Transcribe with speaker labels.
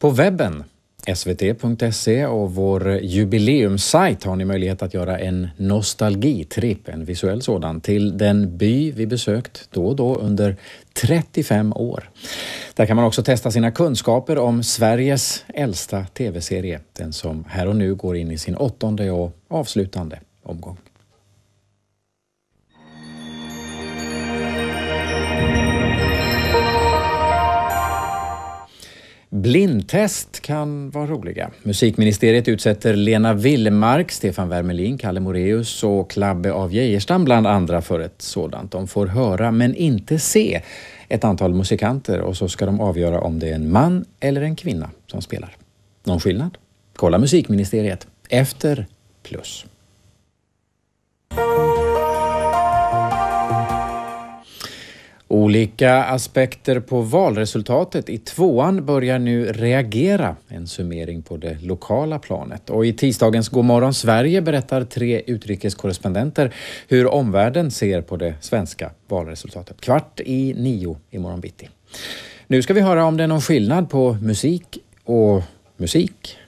Speaker 1: På webben svt.se och vår jubileumssajt har ni möjlighet att göra en nostalgitripp, en visuell sådan, till den by vi besökt då och då under 35 år. Där kan man också testa sina kunskaper om Sveriges äldsta tv-serie, den som här och nu går in i sin åttonde och avslutande omgång. Blindtest kan vara roliga. Musikministeriet utsätter Lena Willmark, Stefan Wermelin, Kalle Moreus och Klabbe av Geijerstam bland andra för ett sådant. De får höra men inte se ett antal musikanter och så ska de avgöra om det är en man eller en kvinna som spelar. Någon skillnad? Kolla Musikministeriet efter plus. Olika aspekter på valresultatet i tvåan börjar nu reagera. En summering på det lokala planet. Och i tisdagens Godmorgon Sverige berättar tre utrikeskorrespondenter hur omvärlden ser på det svenska valresultatet. Kvart i nio imorgon bitti. Nu ska vi höra om det är någon skillnad på musik och musik.